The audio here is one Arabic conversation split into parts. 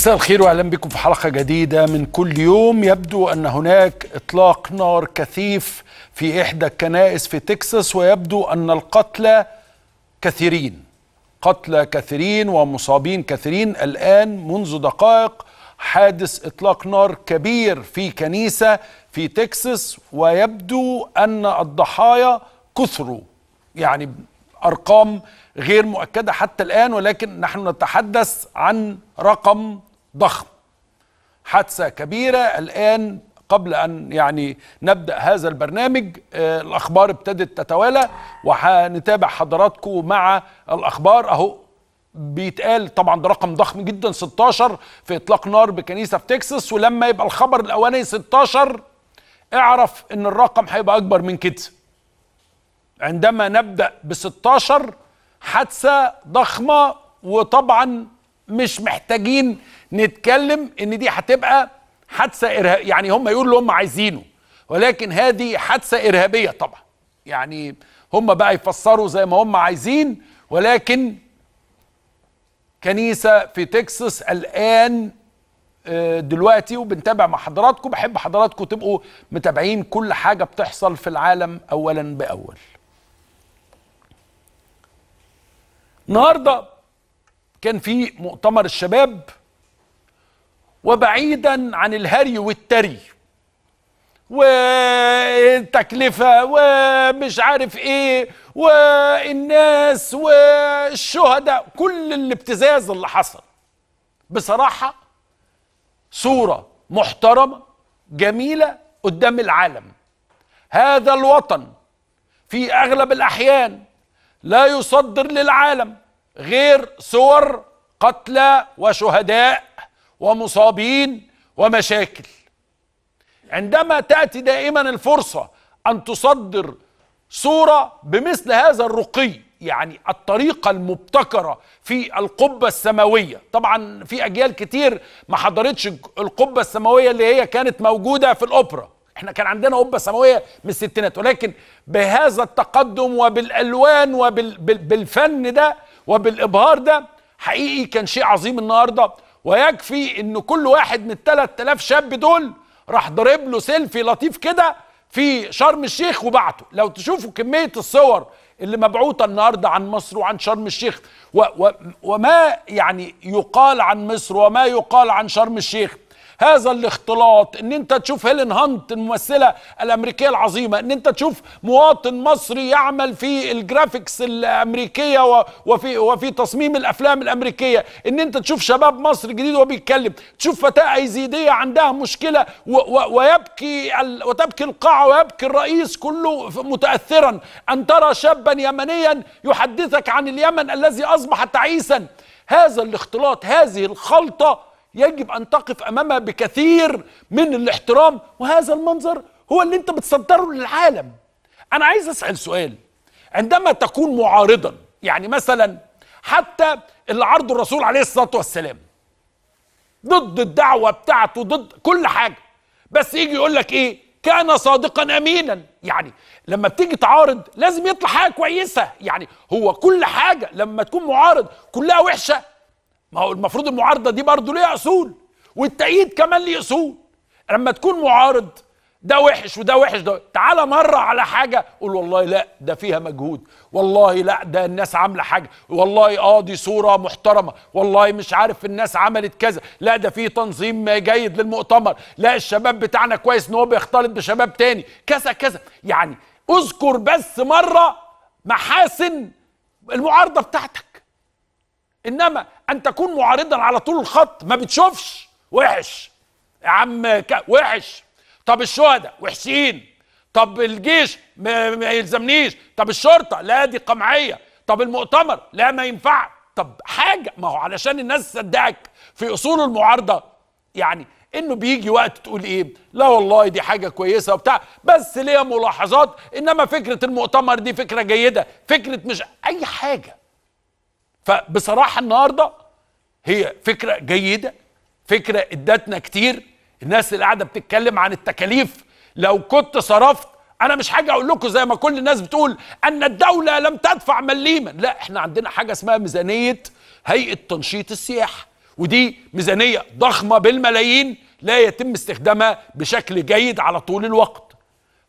مساء الخير واهلا بكم في حلقه جديده من كل يوم يبدو ان هناك اطلاق نار كثيف في احدى الكنائس في تكساس ويبدو ان القتلى كثيرين قتلى كثيرين ومصابين كثيرين الان منذ دقائق حادث اطلاق نار كبير في كنيسه في تكساس ويبدو ان الضحايا كثروا يعني ارقام غير مؤكده حتى الان ولكن نحن نتحدث عن رقم ضخم حادثة كبيرة الآن قبل أن يعني نبدأ هذا البرنامج آه، الأخبار ابتدت تتوالى وهنتابع حضراتكم مع الأخبار أهو بيتقال طبعا ده رقم ضخم جدا 16 في إطلاق نار بكنيسة في تكساس ولما يبقى الخبر الأولاني 16 اعرف إن الرقم هيبقى أكبر من كده عندما نبدأ ب 16 حادثة ضخمة وطبعا مش محتاجين نتكلم ان دي هتبقى حادثه ارهاب يعني هم يقولوا اللي هم عايزينه ولكن هذه حادثه ارهابيه طبعا يعني هم بقى يفسروا زي ما هم عايزين ولكن كنيسه في تكساس الان آه، دلوقتي وبنتابع مع حضراتكم بحب حضراتكم تبقوا متابعين كل حاجه بتحصل في العالم اولا باول النهارده كان في مؤتمر الشباب وبعيدا عن الهري والتري والتكلفة ومش عارف ايه والناس والشهداء كل الابتزاز اللي حصل بصراحة صورة محترمة جميلة قدام العالم هذا الوطن في أغلب الأحيان لا يصدر للعالم غير صور قتلى وشهداء ومصابين ومشاكل عندما تاتي دائما الفرصه ان تصدر صوره بمثل هذا الرقي يعني الطريقه المبتكره في القبه السماويه طبعا في اجيال كتير ما حضرتش القبه السماويه اللي هي كانت موجوده في الاوبرا احنا كان عندنا قبه سماويه من الستينات ولكن بهذا التقدم وبالالوان وبالفن وبال... ده وبالابهار ده حقيقي كان شيء عظيم النهارده ويكفي ان كل واحد من ال 3000 شاب دول راح ضرب له سيلفي لطيف كده في شرم الشيخ وبعته لو تشوفوا كميه الصور اللي مبعوثه النهارده عن مصر وعن شرم الشيخ و و وما يعني يقال عن مصر وما يقال عن شرم الشيخ هذا الاختلاط ان انت تشوف هيلين هانت الممثله الامريكيه العظيمه ان انت تشوف مواطن مصري يعمل في الجرافيكس الامريكيه وفي وفي تصميم الافلام الامريكيه ان انت تشوف شباب مصر جديد وبيتكلم تشوف فتاه ايزيديه عندها مشكله و و ويبكي ال وتبكي القاعه ويبكي الرئيس كله متاثرا ان ترى شابا يمنيا يحدثك عن اليمن الذي اصبح تعيسا هذا الاختلاط هذه الخلطه يجب أن تقف أمامها بكثير من الاحترام وهذا المنظر هو اللي أنت بتصدره للعالم أنا عايز أسأل سؤال عندما تكون معارضا يعني مثلا حتى اللي عرضه الرسول عليه الصلاة والسلام ضد الدعوة بتاعته ضد كل حاجة بس يجي يقول لك إيه كان صادقا أمينا يعني لما بتيجي تعارض لازم يطلع حاجة كويسة يعني هو كل حاجة لما تكون معارض كلها وحشة ما هو المفروض المعارضه دي برضه ليها اصول والتأييد كمان ليه اصول لما تكون معارض ده وحش وده وحش ده تعالى مره على حاجه قول والله لا ده فيها مجهود والله لا ده الناس عامله حاجه والله اه دي صوره محترمه والله مش عارف الناس عملت كذا لا ده في تنظيم جيد للمؤتمر لا الشباب بتاعنا كويس ان هو بيختلط بشباب تاني كذا كذا يعني اذكر بس مره محاسن المعارضه بتاعتك انما ان تكون معارضا على طول الخط ما بتشوفش وحش يا عم وحش طب الشهداء وحشين طب الجيش ما, ما يلزمنيش طب الشرطه لا دي قمعيه طب المؤتمر لا ما ينفع طب حاجه ما هو علشان الناس تصدقك في اصول المعارضه يعني انه بيجي وقت تقول ايه لا والله دي حاجه كويسه وبتاع بس ليا ملاحظات انما فكره المؤتمر دي فكره جيده فكره مش اي حاجه فبصراحه النهارده هي فكره جيده فكره ادتنا كتير الناس اللي قاعده بتتكلم عن التكاليف لو كنت صرفت انا مش حاجه اقول لكم زي ما كل الناس بتقول ان الدوله لم تدفع مليما لا احنا عندنا حاجه اسمها ميزانيه هيئه تنشيط السياحه ودي ميزانيه ضخمه بالملايين لا يتم استخدامها بشكل جيد على طول الوقت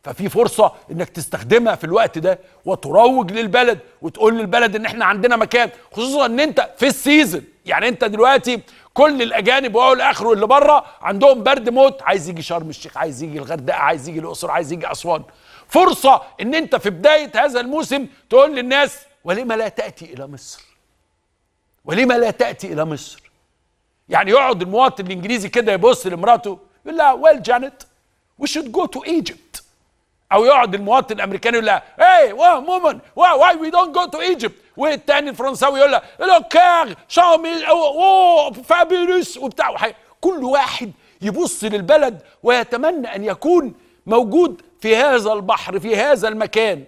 ففي فرصه انك تستخدمها في الوقت ده وتروج للبلد وتقول للبلد ان احنا عندنا مكان خصوصا ان انت في السيزن يعني انت دلوقتي كل الاجانب واول اخره اللي بره عندهم برد موت عايز يجي شرم الشيخ عايز يجي الغردقه عايز يجي الاقصر عايز يجي اسوان فرصه ان انت في بدايه هذا الموسم تقول للناس ولم لا تاتي الى مصر ولم لا تاتي الى مصر يعني يقعد المواطن الانجليزي كده يبص لمراته يقول لها ويل جانيت وي شود جو تو ايجيبت او يقعد المواطن الامريكاني يقول لها ايه واه مومن واي وي دونت جو تو ايجيبت والتاني الفرنساوي يقول لها لو كار شامي او فابيروس وبتاع كل واحد يبص للبلد ويتمنى ان يكون موجود في هذا البحر في هذا المكان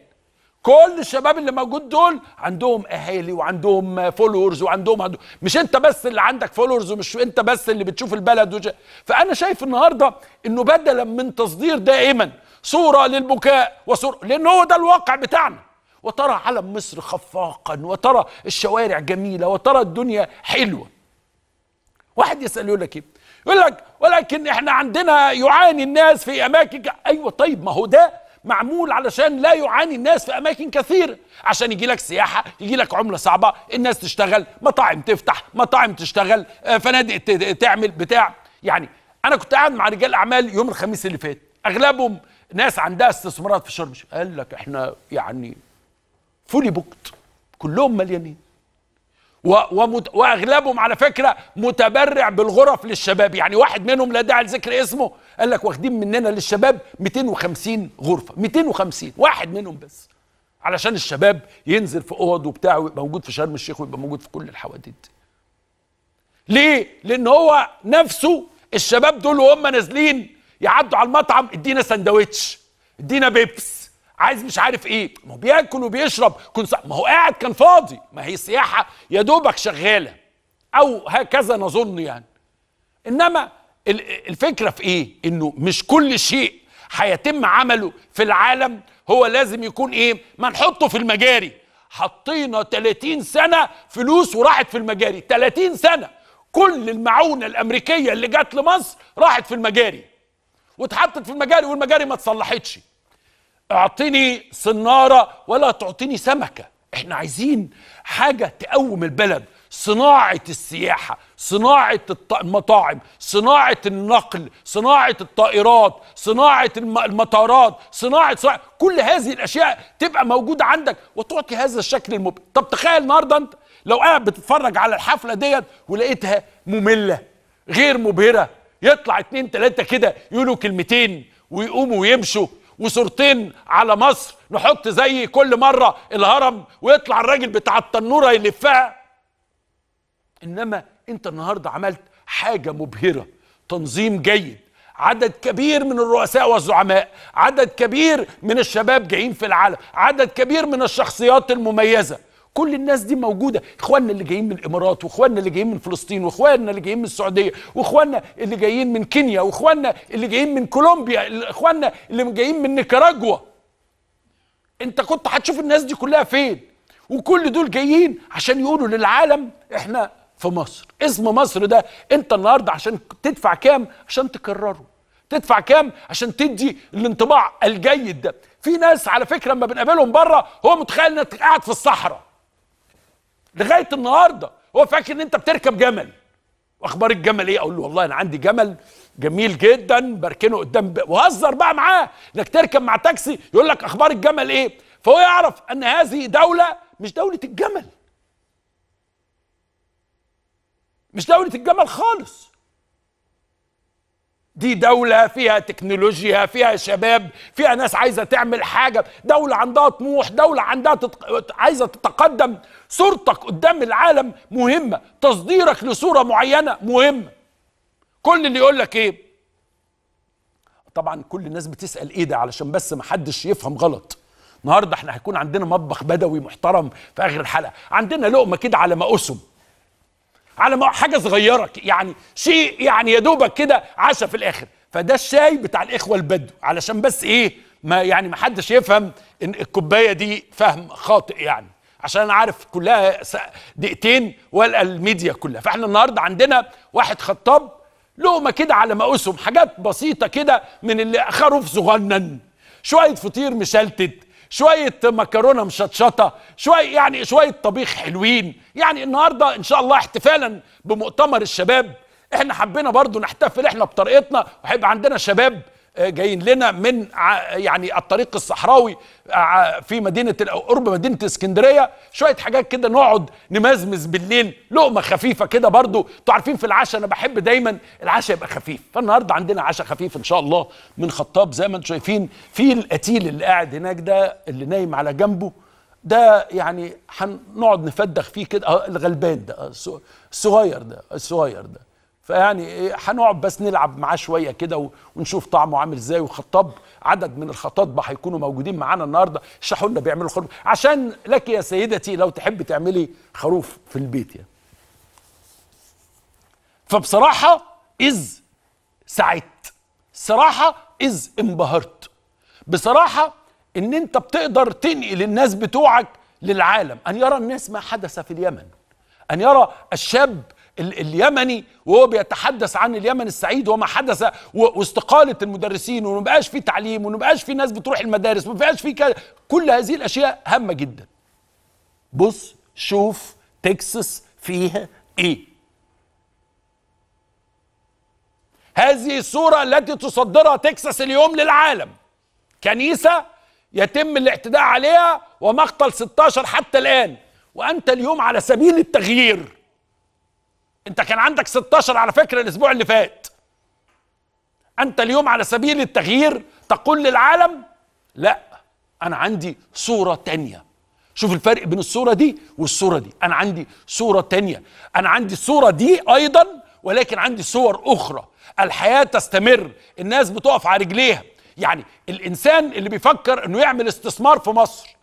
كل الشباب اللي موجود دول عندهم اهالي وعندهم فولورز وعندهم عندهم مش انت بس اللي عندك فولورز ومش انت بس اللي بتشوف البلد وجه. فانا شايف النهارده انه بدلا من تصدير دائما صورة للبكاء وصورة لأن هو ده الواقع بتاعنا وترى علم مصر خفاقا وترى الشوارع جميلة وترى الدنيا حلوة واحد يسأل يقول لك ايه يقول لك ولكن احنا عندنا يعاني الناس في اماكن ك... ايوه طيب ما هو ده معمول علشان لا يعاني الناس في اماكن كثيره عشان يجي لك سياحه يجي لك عمله صعبه الناس تشتغل مطاعم تفتح مطاعم تشتغل آه، فنادق تعمل بتاع يعني انا كنت قاعد مع رجال اعمال يوم الخميس اللي فات اغلبهم ناس عندها استثمارات في شرم الشيخ قال لك احنا يعني فولي بوكت كلهم مليانين ومت... واغلبهم على فكره متبرع بالغرف للشباب يعني واحد منهم لا داعي لذكر اسمه قال لك واخدين مننا للشباب 250 غرفه 250 واحد منهم بس علشان الشباب ينزل في اوض وبتاع ويبقى موجود في شرم الشيخ ويبقى موجود في كل الحوادث دي ليه لان هو نفسه الشباب دول وهم نازلين يعدوا على المطعم ادينا سندوتش ادينا بيبس عايز مش عارف ايه ما هو بياكل وبيشرب كن ما هو قاعد كان فاضي ما هي السياحه يا دوبك شغاله او هكذا نظن يعني انما الفكره في ايه انه مش كل شيء هيتم عمله في العالم هو لازم يكون ايه ما نحطه في المجاري حطينا 30 سنه فلوس وراحت في المجاري 30 سنه كل المعونه الامريكيه اللي جت لمصر راحت في المجاري واتحطت في المجاري والمجاري ما اتصلحتش اعطيني صناره ولا تعطيني سمكه احنا عايزين حاجه تقوم البلد صناعه السياحه صناعه المطاعم صناعه النقل صناعه الطائرات صناعه المطارات صناعه, صناعة. كل هذه الاشياء تبقى موجوده عندك وتعطي هذا الشكل المبهر طب تخيل النهارده انت لو قاعد بتتفرج على الحفله ديت ولقيتها ممله غير مبهره يطلع اتنين تلاتة كده يقولوا كلمتين ويقوموا ويمشوا وصورتين على مصر نحط زي كل مرة الهرم ويطلع الراجل بتاع التنورة يلفها إنما أنت النهاردة عملت حاجة مبهرة تنظيم جيد عدد كبير من الرؤساء والزعماء عدد كبير من الشباب جايين في العالم عدد كبير من الشخصيات المميزة كل الناس دي موجوده اخواننا اللي جايين من الامارات واخواننا اللي جايين من فلسطين واخواننا اللي جايين من السعوديه واخواننا اللي جايين من كينيا واخواننا اللي جايين من كولومبيا اخواننا اللي جايين من نيكاراجوا انت كنت هتشوف الناس دي كلها فين وكل دول جايين عشان يقولوا للعالم احنا في مصر اسم مصر ده انت النهارده عشان تدفع كام عشان تكرره تدفع كام عشان تدي الانطباع الجيد ده في ناس على فكره لما بنقابلهم بره هو متخيل انك قاعد في الصحراء لغايه النهارده هو فاكر ان انت بتركب جمل واخبار الجمل ايه اقول له والله انا عندي جمل جميل جدا بركنه قدام ب... وهزر بقى معاه انك تركب مع تاكسي يقول لك اخبار الجمل ايه فهو يعرف ان هذه دوله مش دوله الجمل مش دوله الجمل خالص دي دولة فيها تكنولوجيا فيها شباب فيها ناس عايزة تعمل حاجة دولة عندها طموح دولة عندها تتق... عايزة تتقدم صورتك قدام العالم مهمة تصديرك لصورة معينة مهمة كل اللي يقول لك ايه طبعا كل الناس بتسأل ايه ده علشان بس محدش يفهم غلط النهاردة احنا هيكون عندنا مطبخ بدوي محترم في اخر الحلقة عندنا لقمة كده على ما اسم على حاجه صغيره يعني شيء يعني يا دوبك كده عشا في الاخر فده الشاي بتاع الاخوه البدو علشان بس ايه ما يعني ما حدش يفهم ان الكوبايه دي فهم خاطئ يعني عشان انا عارف كلها دقيقتين ولا الميديا كلها فاحنا النهارده عندنا واحد خطاب لقمه كده على مقاسهم حاجات بسيطه كده من اللي خروف صغنن شويه فطير مشلتت شويه مكرونه مشطشطه شويه يعني شويه طبيخ حلوين يعني النهارده ان شاء الله احتفالا بمؤتمر الشباب احنا حبينا برضو نحتفل احنا بطريقتنا وهيبقى عندنا شباب آه، جايين لنا من يعني الطريق الصحراوي آه، في مدينه قرب مدينه اسكندريه شويه حاجات كده نقعد نمزمز بالليل لقمه خفيفه كده برضو انتوا عارفين في العشاء انا بحب دايما العشاء يبقى خفيف فالنهارده عندنا عشاء خفيف ان شاء الله من خطاب زي ما انتم شايفين في القتيل اللي قاعد هناك ده اللي نايم على جنبه ده يعني هنقعد نفدخ فيه كده آه، الغلبان ده الصغير ده الصغير ده فيعني إيه، هنقعد بس نلعب معاه شويه كده ونشوف طعمه عامل ازاي وخطاب عدد من الخطاطبه هيكونوا موجودين معانا النهارده اشرحوا لنا بيعملوا خروف عشان لك يا سيدتي لو تحبي تعملي خروف في البيت يعني. فبصراحه اذ سعدت صراحه اذ انبهرت بصراحه ان انت بتقدر تنقل الناس بتوعك للعالم ان يرى الناس ما حدث في اليمن ان يرى الشاب اليمني وهو بيتحدث عن اليمن السعيد وما حدث واستقاله المدرسين وما بقاش في تعليم وما بقاش في ناس بتروح المدارس وما بقاش في كذا كل هذه الاشياء هامه جدا بص شوف تكساس فيها ايه هذه الصوره التي تصدرها تكساس اليوم للعالم كنيسه يتم الاعتداء عليها ومقتل 16 حتى الان وانت اليوم على سبيل التغيير انت كان عندك 16 على فكره الاسبوع اللي فات انت اليوم على سبيل التغيير تقول للعالم لا انا عندي صوره تانية شوف الفرق بين الصوره دي والصوره دي انا عندي صوره تانية انا عندي الصوره دي ايضا ولكن عندي صور اخرى الحياه تستمر الناس بتقف على رجليها يعني الانسان اللي بيفكر انه يعمل استثمار في مصر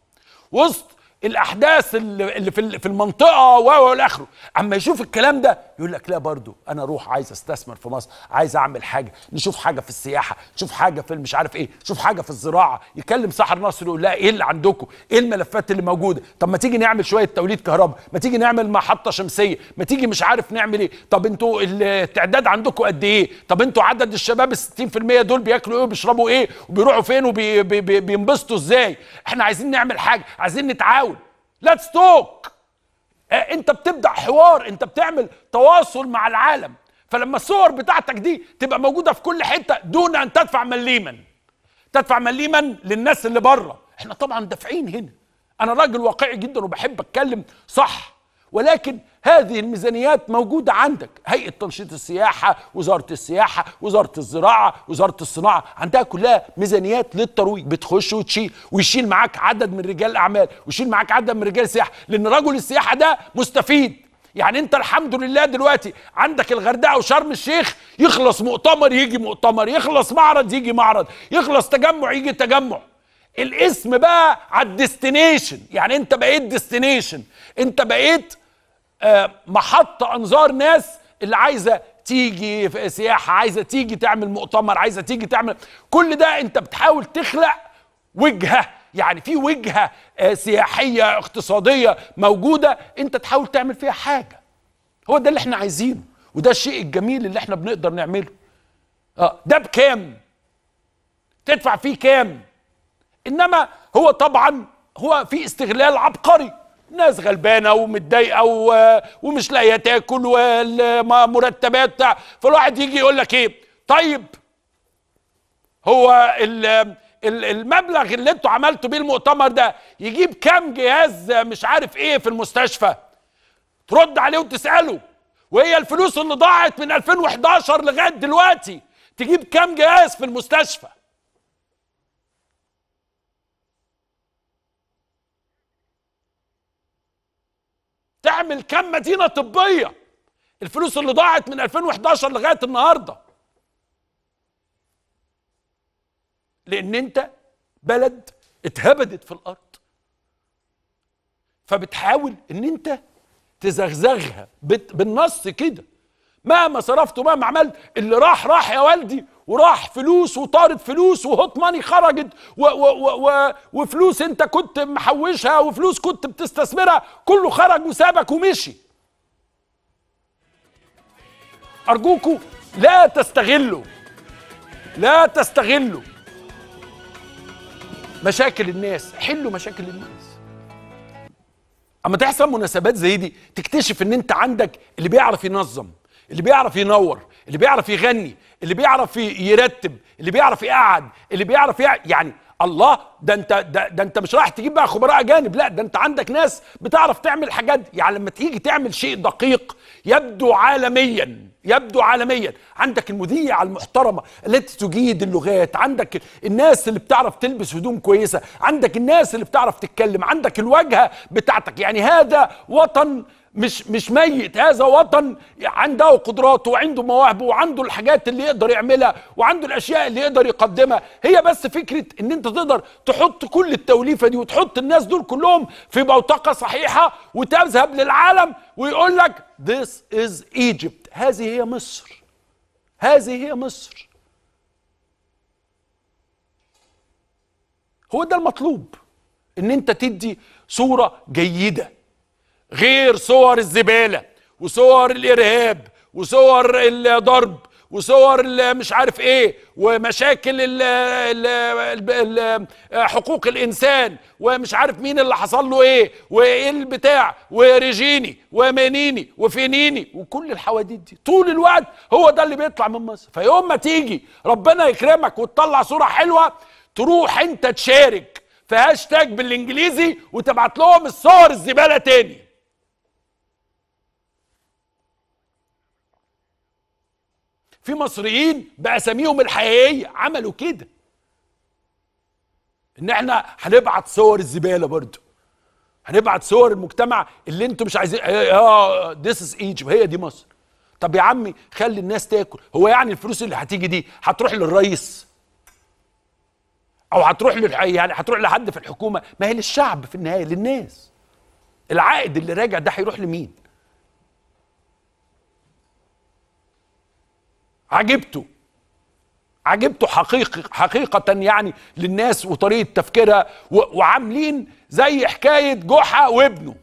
وسط الاحداث اللي في المنطقه و الى اخره اما يشوف الكلام ده يقول لك لا برضو انا اروح عايز استثمر في مصر عايز اعمل حاجه نشوف حاجه في السياحه نشوف حاجه في مش عارف ايه نشوف حاجه في الزراعه يكلم صاحب مصر يقول لها ايه اللي عندكم ايه الملفات اللي موجوده طب ما تيجي نعمل شويه توليد كهرباء ما تيجي نعمل محطه شمسيه ما تيجي مش عارف نعمل ايه طب انتوا التعداد عندكم قد ايه طب انتوا عدد الشباب ال 60% دول بياكلوا ايه وبيشربوا ايه وبيروحوا فين وبينبسطوا وبي... بي... بي... ازاي احنا عايزين نعمل حاجه عايزين نتعاون ليتس إيه، توك انت بتبدا حوار انت بتعمل تواصل مع العالم فلما الصور بتاعتك دي تبقى موجوده في كل حته دون ان تدفع مليما تدفع مليما للناس اللي بره احنا طبعا دافعين هنا انا راجل واقعي جدا وبحب اتكلم صح ولكن هذه الميزانيات موجودة عندك هيئة تنشيط السياحة وزارة السياحة وزارة الزراعة وزارة الصناعة عندها كلها ميزانيات للترويج بتخش وتشيل ويشيل معاك عدد من رجال الأعمال ويشيل معاك عدد من رجال السياحة لأن رجل السياحة ده مستفيد يعني انت الحمد لله دلوقتي عندك الغردقه وشرم الشيخ يخلص مؤتمر يجي مؤتمر يخلص معرض يجي معرض يخلص تجمع يجي تجمع الاسم بقى على الديستنيشن يعني انت بقيت ديستنيشن انت بقيت آه، محط انظار ناس اللي عايزه تيجي في سياحه عايزه تيجي تعمل مؤتمر عايزه تيجي تعمل كل ده انت بتحاول تخلق وجهه يعني في وجهه آه، سياحيه اقتصاديه موجوده انت تحاول تعمل فيها حاجه هو ده اللي احنا عايزينه وده الشيء الجميل اللي احنا بنقدر نعمله اه ده بكام تدفع فيه كام انما هو طبعا هو في استغلال عبقري ناس غلبانه ومتضايقه ومش لاقيه تاكل والمرتبات بتاع فالواحد يجي يقول لك ايه طيب هو المبلغ اللي انتوا عملتوا بيه المؤتمر ده يجيب كام جهاز مش عارف ايه في المستشفى ترد عليه وتساله وهي الفلوس اللي ضاعت من 2011 لغايه دلوقتي تجيب كام جهاز في المستشفى تعمل كم مدينه طبيه الفلوس اللي ضاعت من 2011 لغايه النهارده لان انت بلد اتهبدت في الارض فبتحاول ان انت تزغزغها بالنص كده مهما صرفت ومهما عملت اللي راح راح يا والدي وراح فلوس وطارد فلوس وهوت ماني خرجت و و و و وفلوس انت كنت محوشها وفلوس كنت بتستثمرها كله خرج وسابك ومشي ارجوكوا لا تستغلوا لا تستغلوا مشاكل الناس حلوا مشاكل الناس اما تحصل مناسبات زي دي تكتشف ان انت عندك اللي بيعرف ينظم اللي بيعرف ينور اللي بيعرف يغني اللي بيعرف يرتب اللي بيعرف يقعد اللي بيعرف يع... يعني الله ده انت ده, ده انت مش رايح تجيب بقى خبراء اجانب لا ده انت عندك ناس بتعرف تعمل حاجات يعني لما تيجي تعمل شيء دقيق يبدو عالميا يبدو عالميا عندك المذيعة المحترمة التي تجيد اللغات عندك الناس اللي بتعرف تلبس هدوم كويسة عندك الناس اللي بتعرف تتكلم عندك الواجهة بتاعتك يعني هذا وطن مش مش ميت هذا وطن عنده قدرات وعنده مواهب وعنده الحاجات اللي يقدر يعملها وعنده الاشياء اللي يقدر يقدمها هي بس فكره ان انت تقدر تحط كل التوليفه دي وتحط الناس دول كلهم في بوتقه صحيحه وتذهب للعالم ويقول لك this is Egypt هذه هي مصر هذه هي مصر هو ده المطلوب ان انت تدي صوره جيده غير صور الزبالة وصور الإرهاب وصور الضرب وصور مش عارف ايه ومشاكل ال ال ال حقوق الانسان ومش عارف مين اللي حصل له ايه وايه البتاع وريجيني ومانيني وفينيني وكل الحواديت دي طول الوقت هو ده اللي بيطلع من مصر فيوم ما تيجي ربنا يكرمك وتطلع صوره حلوه تروح انت تشارك في هاشتاج بالانجليزي وتبعت لهم الصور الزباله تاني في مصريين باساميهم الحقيقيه عملوا كده ان احنا هنبعت صور الزباله برضو هنبعت صور المجتمع اللي انتم مش عايزين اه ذس از ايجيبت هي دي مصر طب يا عمي خلي الناس تاكل هو يعني الفلوس اللي هتيجي دي هتروح للرئيس او هتروح لل يعني هتروح لحد في الحكومه ما هي للشعب في النهايه للناس العائد اللي راجع ده هيروح لمين عجبته عجبته حقيقي حقيقة يعني للناس وطريقة تفكيرها وعاملين زي حكاية جحا وابنه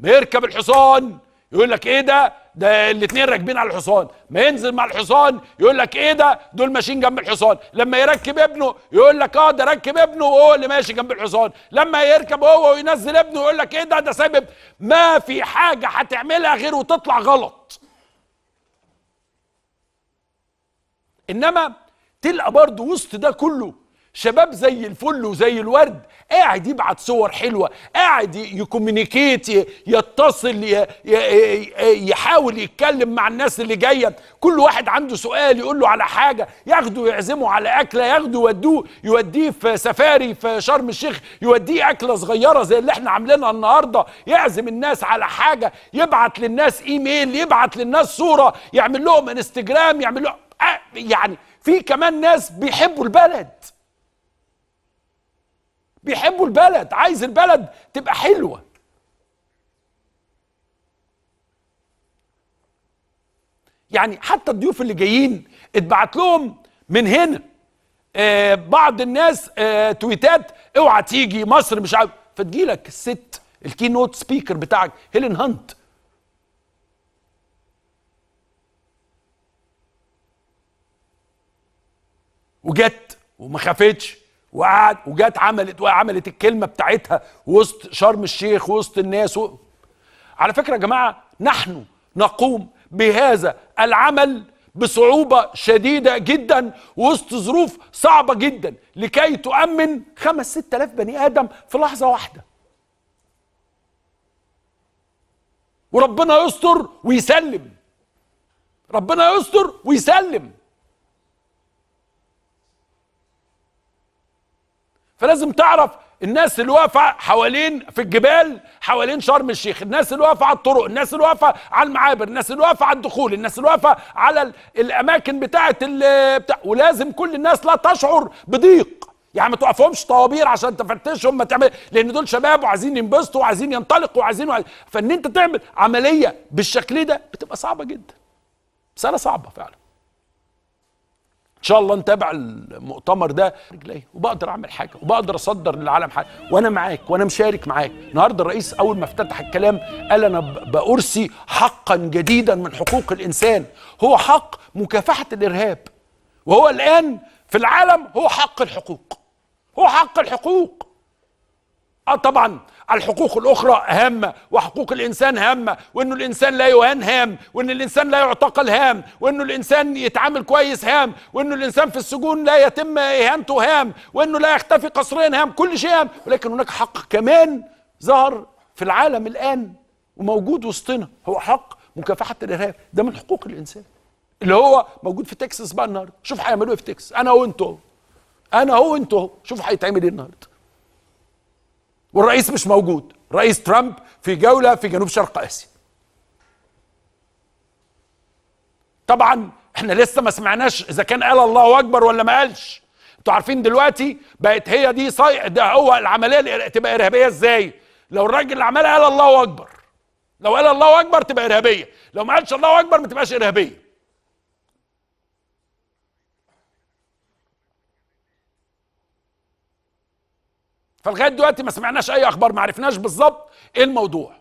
بيركب الحصان يقول لك ايه ده ده الاثنين راكبين على الحصان ما ينزل مع الحصان يقول لك ايه ده دول ماشيين جنب الحصان لما يركب ابنه يقول لك اه ده ركب ابنه وهو اللي ماشي جنب الحصان لما يركب هو وينزل ابنه يقول لك ايه ده ده سبب ما في حاجه هتعملها غير وتطلع غلط انما تلقى برضه وسط ده كله شباب زي الفل وزي الورد قاعد يبعت صور حلوه قاعد يكومينيكيت يتصل يحاول يتكلم مع الناس اللي جايه كل واحد عنده سؤال يقول له على حاجه ياخده يعزمه على اكله ياخده يودوه يوديه في سفاري في شرم الشيخ يوديه اكله صغيره زي اللي احنا عاملينها النهارده يعزم الناس على حاجه يبعت للناس ايميل يبعت للناس صوره يعمل لهم انستجرام يعمل لهم آه، يعني في كمان ناس بيحبوا البلد بيحبوا البلد عايز البلد تبقى حلوه يعني حتى الضيوف اللي جايين اتبعت لهم من هنا آه بعض الناس آه تويتات اوعى تيجي مصر مش عارف فتجيلك الست الكي نوت سبيكر بتاعك هيلين هانت وجت وما خافتش وقعد وجت عملت وعملت الكلمه بتاعتها وسط شرم الشيخ وسط الناس و... على فكره يا جماعه نحن نقوم بهذا العمل بصعوبه شديده جدا وسط ظروف صعبه جدا لكي تؤمن خمس ست الاف بني ادم في لحظه واحده وربنا يستر ويسلم ربنا يستر ويسلم فلازم تعرف الناس اللي واقفه حوالين في الجبال حوالين شرم الشيخ الناس اللي واقفه على الطرق الناس اللي واقفه على المعابر الناس اللي واقفه على الدخول الناس اللي واقفه على الاماكن بتاعه بتاع ولازم كل الناس لا تشعر بضيق يعني ما توقفهمش طوابير عشان تفتشهم ما تعمل لان دول شباب وعايزين ينبسطوا وعايزين ينطلقوا وعايزين وعايز... فان انت تعمل عمليه بالشكل ده بتبقى صعبه جدا مساله صعبه فعلا ان شاء الله نتابع المؤتمر ده رجلي وبقدر اعمل حاجه وبقدر اصدر للعالم حاجه وانا معاك وانا مشارك معاك النهارده الرئيس اول ما افتتح الكلام قال انا بارسي حقا جديدا من حقوق الانسان هو حق مكافحه الارهاب وهو الان في العالم هو حق الحقوق هو حق الحقوق اه طبعا الحقوق الاخرى هامه وحقوق الانسان هامه وانه الانسان لا يهان هام وان الانسان لا يعتقل هام وانه الانسان يتعامل كويس هام وانه الانسان في السجون لا يتم اهانته هام وانه لا يختفي قصريا هام كل شيء هام ولكن هناك حق كمان ظهر في العالم الان وموجود وسطنا هو حق مكافحه الارهاب ده من حقوق الانسان اللي هو موجود في تكساس بقى النهارده شوف هيعملوه إيه في تكساس انا وانتوا انا هو شوف هيتعمل ايه النهارده والرئيس مش موجود رئيس ترامب في جولة في جنوب شرق آسيا طبعا احنا لسه ما سمعناش اذا كان قال الله اكبر ولا ما قالش انتوا عارفين دلوقتي بقت هي دي صي... ده هو العمليه تبقى ارهابيه ازاي لو الراجل اللي عملها قال الله اكبر لو قال الله اكبر تبقى ارهابيه لو ما قالش الله اكبر ما تبقاش ارهابيه فلغايه دلوقتي ما سمعناش اي اخبار ما عرفناش بالظبط ايه الموضوع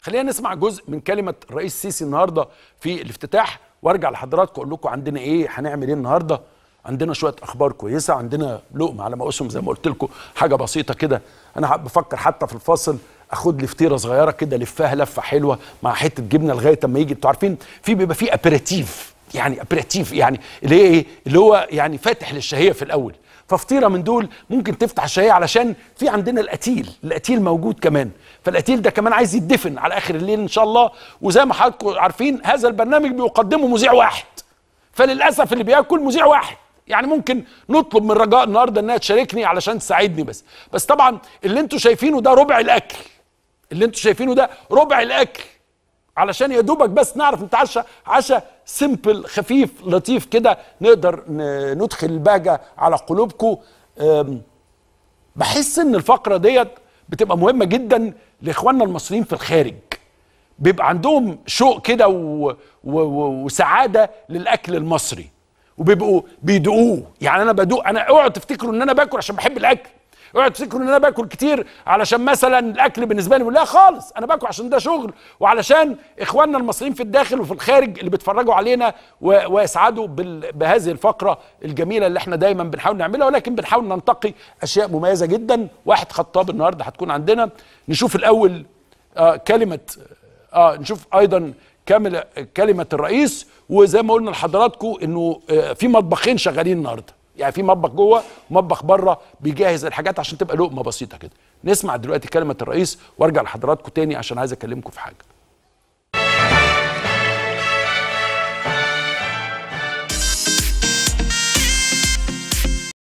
خلينا نسمع جزء من كلمه الرئيس السيسي النهارده في الافتتاح وارجع لحضراتكم اقول لكم عندنا ايه هنعمل ايه النهارده عندنا شويه اخبار كويسه عندنا لقمه على ما زي ما قلت لكم حاجه بسيطه كده انا بفكر حتى في الفاصل اخد لي فطيره صغيره كده لفها لفه حلوه مع حته جبنه لغايه اما يجي انتوا عارفين في بيبقى في ابيراتيف يعني ابيراتيف يعني اللي هي ايه اللي هو يعني فاتح للشهيه في الاول ففطيره من دول ممكن تفتح الشهيه علشان في عندنا القتيل القتيل موجود كمان فالقتيل ده كمان عايز يدفن على اخر الليل ان شاء الله وزي ما حضراتكم عارفين هذا البرنامج بيقدمه مذيع واحد فللاسف اللي بياكل مذيع واحد يعني ممكن نطلب من رجاء النهارده انها تشاركني علشان تساعدني بس بس طبعا اللي انتوا شايفينه ده ربع الاكل اللي انتوا شايفينه ده ربع الاكل علشان يا دوبك بس نعرف نتعشى عشاء سيمبل خفيف لطيف كده نقدر ندخل البهجه على قلوبكم بحس ان الفقره ديت بتبقى مهمه جدا لاخواننا المصريين في الخارج بيبقى عندهم شوق كده وسعاده للاكل المصري وبيبقوا بيدوقوه يعني انا بدوق انا اوعوا تفتكروا ان انا باكل عشان بحب الاكل اوعى تفتكروا ان انا باكل كتير علشان مثلا الاكل بالنسبه لي لا خالص انا باكل عشان ده شغل وعلشان اخواننا المصريين في الداخل وفي الخارج اللي بيتفرجوا علينا ويسعدوا بهذه الفقره الجميله اللي احنا دايما بنحاول نعملها ولكن بنحاول ننتقي اشياء مميزه جدا واحد خطاب النهارده هتكون عندنا نشوف الاول آه كلمه اه نشوف ايضا كامل كلمه الرئيس وزي ما قلنا لحضراتكم انه آه، في مطبخين شغالين النهارده يعني في مطبخ جوه ومطبخ بره بيجهز الحاجات عشان تبقى لقمه بسيطه كده نسمع دلوقتي كلمه الرئيس وارجع لحضراتكم تاني عشان عايز اكلمكم في حاجه